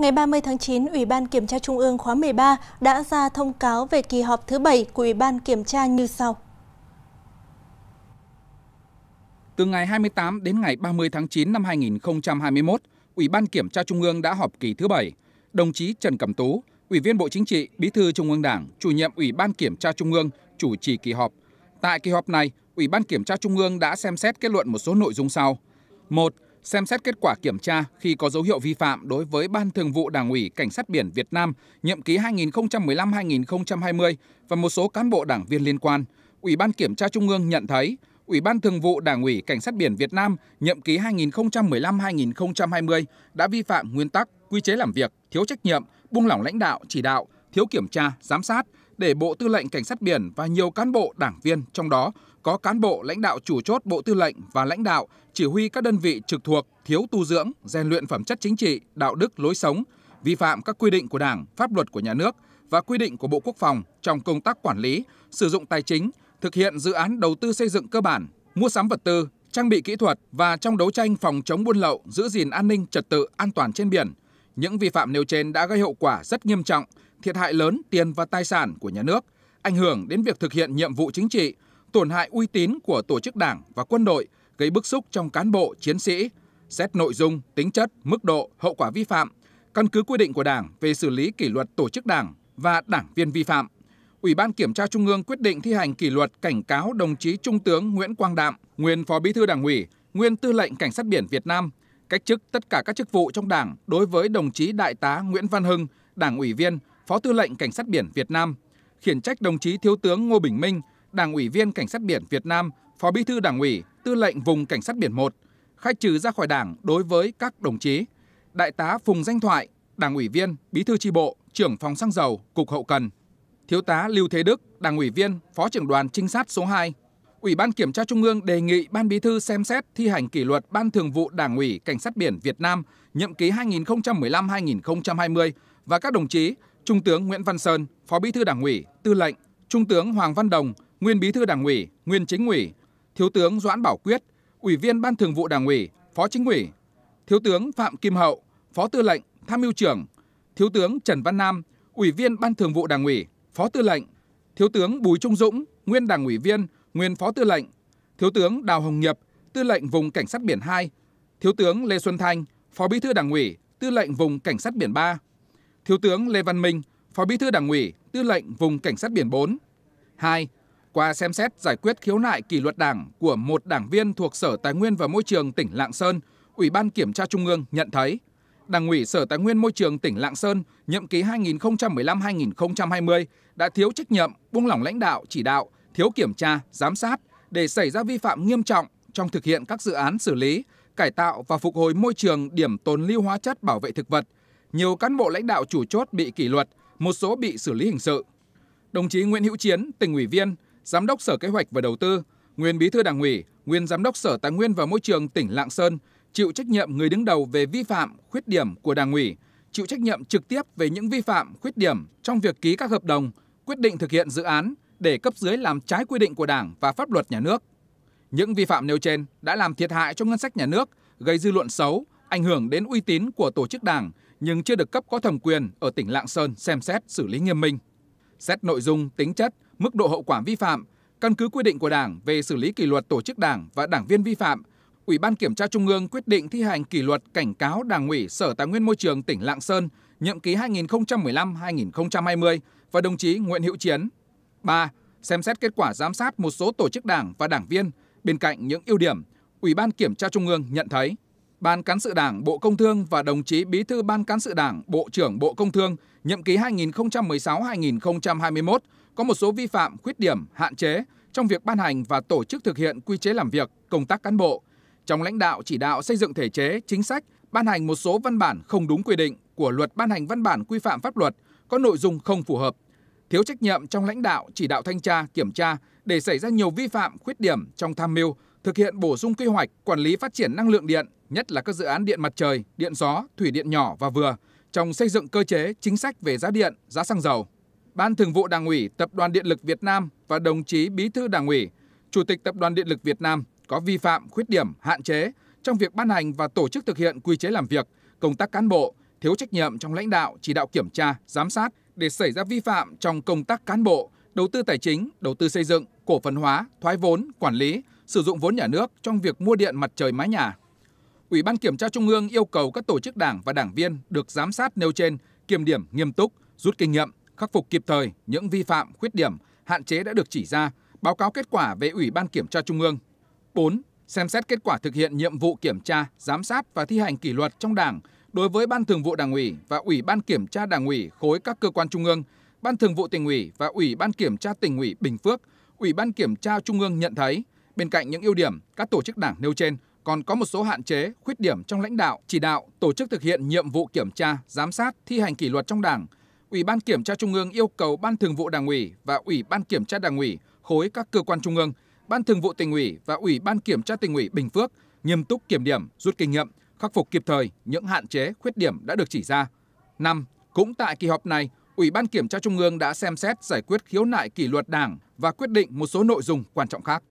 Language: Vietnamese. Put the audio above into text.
Ngày 30 tháng 9, Ủy ban Kiểm tra Trung ương khóa 13 đã ra thông cáo về kỳ họp thứ 7 của Ủy ban Kiểm tra như sau. Từ ngày 28 đến ngày 30 tháng 9 năm 2021, Ủy ban Kiểm tra Trung ương đã họp kỳ thứ 7. Đồng chí Trần Cẩm Tú, Ủy viên Bộ Chính trị, Bí thư Trung ương Đảng, chủ nhiệm Ủy ban Kiểm tra Trung ương, chủ trì kỳ họp. Tại kỳ họp này, Ủy ban Kiểm tra Trung ương đã xem xét kết luận một số nội dung sau. 1 xem xét kết quả kiểm tra khi có dấu hiệu vi phạm đối với Ban Thường vụ Đảng ủy Cảnh sát biển Việt Nam nhiệm ký 2015-2020 và một số cán bộ đảng viên liên quan, Ủy ban Kiểm tra Trung ương nhận thấy Ủy ban Thường vụ Đảng ủy Cảnh sát biển Việt Nam nhiệm ký 2015-2020 đã vi phạm nguyên tắc, quy chế làm việc, thiếu trách nhiệm, buông lỏng lãnh đạo, chỉ đạo, thiếu kiểm tra, giám sát để Bộ Tư lệnh Cảnh sát biển và nhiều cán bộ đảng viên trong đó có cán bộ lãnh đạo chủ chốt bộ tư lệnh và lãnh đạo chỉ huy các đơn vị trực thuộc thiếu tu dưỡng rèn luyện phẩm chất chính trị đạo đức lối sống vi phạm các quy định của đảng pháp luật của nhà nước và quy định của bộ quốc phòng trong công tác quản lý sử dụng tài chính thực hiện dự án đầu tư xây dựng cơ bản mua sắm vật tư trang bị kỹ thuật và trong đấu tranh phòng chống buôn lậu giữ gìn an ninh trật tự an toàn trên biển những vi phạm nêu trên đã gây hậu quả rất nghiêm trọng thiệt hại lớn tiền và tài sản của nhà nước ảnh hưởng đến việc thực hiện nhiệm vụ chính trị tổn hại uy tín của tổ chức đảng và quân đội, gây bức xúc trong cán bộ, chiến sĩ, xét nội dung, tính chất, mức độ, hậu quả vi phạm, căn cứ quy định của Đảng về xử lý kỷ luật tổ chức Đảng và đảng viên vi phạm. Ủy ban Kiểm tra Trung ương quyết định thi hành kỷ luật cảnh cáo đồng chí Trung tướng Nguyễn Quang Đạm, nguyên Phó Bí thư Đảng ủy, nguyên Tư lệnh Cảnh sát biển Việt Nam, cách chức tất cả các chức vụ trong Đảng đối với đồng chí Đại tá Nguyễn Văn Hưng, Đảng ủy viên, Phó Tư lệnh Cảnh sát biển Việt Nam, khiển trách đồng chí Thiếu tướng Ngô Bình Minh, Đảng ủy viên Cảnh sát biển Việt Nam, Phó Bí thư Đảng ủy, Tư lệnh vùng Cảnh sát biển 1, khai trừ ra khỏi Đảng đối với các đồng chí Đại tá Phùng Danh Thoại, Đảng ủy viên, Bí thư tri bộ, trưởng phòng xăng dầu, cục hậu cần. Thiếu tá Lưu Thế Đức, Đảng ủy viên, Phó trưởng đoàn trinh sát số 2. Ủy ban kiểm tra Trung ương đề nghị Ban Bí thư xem xét thi hành kỷ luật Ban Thường vụ Đảng ủy Cảnh sát biển Việt Nam nhiệm ký 2015-2020 và các đồng chí Trung tướng Nguyễn Văn Sơn, Phó Bí thư Đảng ủy, Tư lệnh, Trung tướng Hoàng Văn Đồng, nguyên bí thư đảng ủy, nguyên chính ủy, thiếu tướng Doãn Bảo Quyết, ủy viên ban thường vụ đảng ủy, phó chính ủy, thiếu tướng Phạm Kim Hậu, phó tư lệnh, tham mưu trưởng, thiếu tướng Trần Văn Nam, ủy viên ban thường vụ đảng ủy, phó tư lệnh, thiếu tướng Bùi Trung Dũng, nguyên đảng ủy viên, nguyên phó tư lệnh, thiếu tướng Đào Hồng Nghiệp, tư lệnh vùng cảnh sát biển hai, thiếu tướng Lê Xuân Thanh, phó bí thư đảng ủy, tư lệnh vùng cảnh sát biển ba, thiếu tướng Lê Văn Minh, phó bí thư đảng ủy, tư lệnh vùng cảnh sát biển bốn, 2 qua xem xét giải quyết khiếu nại kỷ luật đảng của một đảng viên thuộc Sở Tài nguyên và Môi trường tỉnh Lạng Sơn, Ủy ban Kiểm tra Trung ương nhận thấy Đảng ủy Sở Tài nguyên Môi trường tỉnh Lạng Sơn nhiệm ký 2015-2020 đã thiếu trách nhiệm, buông lỏng lãnh đạo, chỉ đạo, thiếu kiểm tra, giám sát để xảy ra vi phạm nghiêm trọng trong thực hiện các dự án xử lý, cải tạo và phục hồi môi trường điểm tồn lưu hóa chất bảo vệ thực vật. Nhiều cán bộ lãnh đạo chủ chốt bị kỷ luật, một số bị xử lý hình sự. Đồng chí Nguyễn Hữu Chiến, tỉnh ủy viên, Giám đốc Sở Kế hoạch và Đầu tư, nguyên Bí thư Đảng ủy, nguyên Giám đốc Sở Tài nguyên và Môi trường tỉnh Lạng Sơn chịu trách nhiệm người đứng đầu về vi phạm, khuyết điểm của Đảng ủy, chịu trách nhiệm trực tiếp về những vi phạm, khuyết điểm trong việc ký các hợp đồng, quyết định thực hiện dự án để cấp dưới làm trái quy định của Đảng và pháp luật nhà nước. Những vi phạm nêu trên đã làm thiệt hại cho ngân sách nhà nước, gây dư luận xấu, ảnh hưởng đến uy tín của tổ chức Đảng nhưng chưa được cấp có thẩm quyền ở tỉnh Lạng Sơn xem xét xử lý nghiêm minh. Xét nội dung, tính chất, mức độ hậu quả vi phạm, căn cứ quy định của Đảng về xử lý kỷ luật tổ chức Đảng và đảng viên vi phạm, Ủy ban Kiểm tra Trung ương quyết định thi hành kỷ luật cảnh cáo Đảng ủy Sở Tài nguyên Môi trường tỉnh Lạng Sơn, nhiệm ký 2015-2020 và đồng chí Nguyễn Hữu Chiến. 3. Xem xét kết quả giám sát một số tổ chức đảng và đảng viên. Bên cạnh những ưu điểm, Ủy ban Kiểm tra Trung ương nhận thấy Ban Cán sự Đảng Bộ Công Thương và đồng chí Bí thư Ban Cán sự Đảng Bộ trưởng Bộ Công Thương nhiệm ký 2016-2021 có một số vi phạm, khuyết điểm, hạn chế trong việc ban hành và tổ chức thực hiện quy chế làm việc, công tác cán bộ. Trong lãnh đạo chỉ đạo xây dựng thể chế, chính sách, ban hành một số văn bản không đúng quy định của luật ban hành văn bản quy phạm pháp luật có nội dung không phù hợp. Thiếu trách nhiệm trong lãnh đạo chỉ đạo thanh tra, kiểm tra để xảy ra nhiều vi phạm, khuyết điểm trong tham mưu, thực hiện bổ sung quy hoạch quản lý phát triển năng lượng điện nhất là các dự án điện mặt trời, điện gió, thủy điện nhỏ và vừa, trong xây dựng cơ chế chính sách về giá điện, giá xăng dầu. Ban Thường vụ Đảng ủy Tập đoàn Điện lực Việt Nam và đồng chí Bí thư Đảng ủy, Chủ tịch Tập đoàn Điện lực Việt Nam có vi phạm, khuyết điểm, hạn chế trong việc ban hành và tổ chức thực hiện quy chế làm việc, công tác cán bộ, thiếu trách nhiệm trong lãnh đạo, chỉ đạo kiểm tra, giám sát để xảy ra vi phạm trong công tác cán bộ, đầu tư tài chính, đầu tư xây dựng, cổ phần hóa, thoái vốn, quản lý, sử dụng vốn nhà nước trong việc mua điện mặt trời mái nhà. Ủy ban Kiểm tra Trung ương yêu cầu các tổ chức đảng và đảng viên được giám sát nêu trên kiểm điểm nghiêm túc, rút kinh nghiệm, khắc phục kịp thời những vi phạm, khuyết điểm, hạn chế đã được chỉ ra, báo cáo kết quả về Ủy ban Kiểm tra Trung ương. 4. Xem xét kết quả thực hiện nhiệm vụ kiểm tra, giám sát và thi hành kỷ luật trong Đảng đối với Ban Thường vụ Đảng ủy và Ủy ban Kiểm tra Đảng ủy khối các cơ quan trung ương, Ban Thường vụ tỉnh ủy và Ủy ban Kiểm tra tỉnh ủy Bình Phước, Ủy ban Kiểm tra Trung ương nhận thấy, bên cạnh những ưu điểm, các tổ chức đảng nêu trên – còn có một số hạn chế, khuyết điểm trong lãnh đạo, chỉ đạo, tổ chức thực hiện nhiệm vụ kiểm tra, giám sát, thi hành kỷ luật trong Đảng. Ủy ban Kiểm tra Trung ương yêu cầu Ban Thường vụ Đảng ủy và Ủy ban Kiểm tra Đảng ủy khối các cơ quan trung ương, Ban Thường vụ Tỉnh ủy và Ủy ban Kiểm tra Tỉnh ủy Bình Phước nghiêm túc kiểm điểm, rút kinh nghiệm, khắc phục kịp thời những hạn chế, khuyết điểm đã được chỉ ra. 5. Cũng tại kỳ họp này, Ủy ban Kiểm tra Trung ương đã xem xét giải quyết khiếu nại kỷ luật Đảng và quyết định một số nội dung quan trọng khác.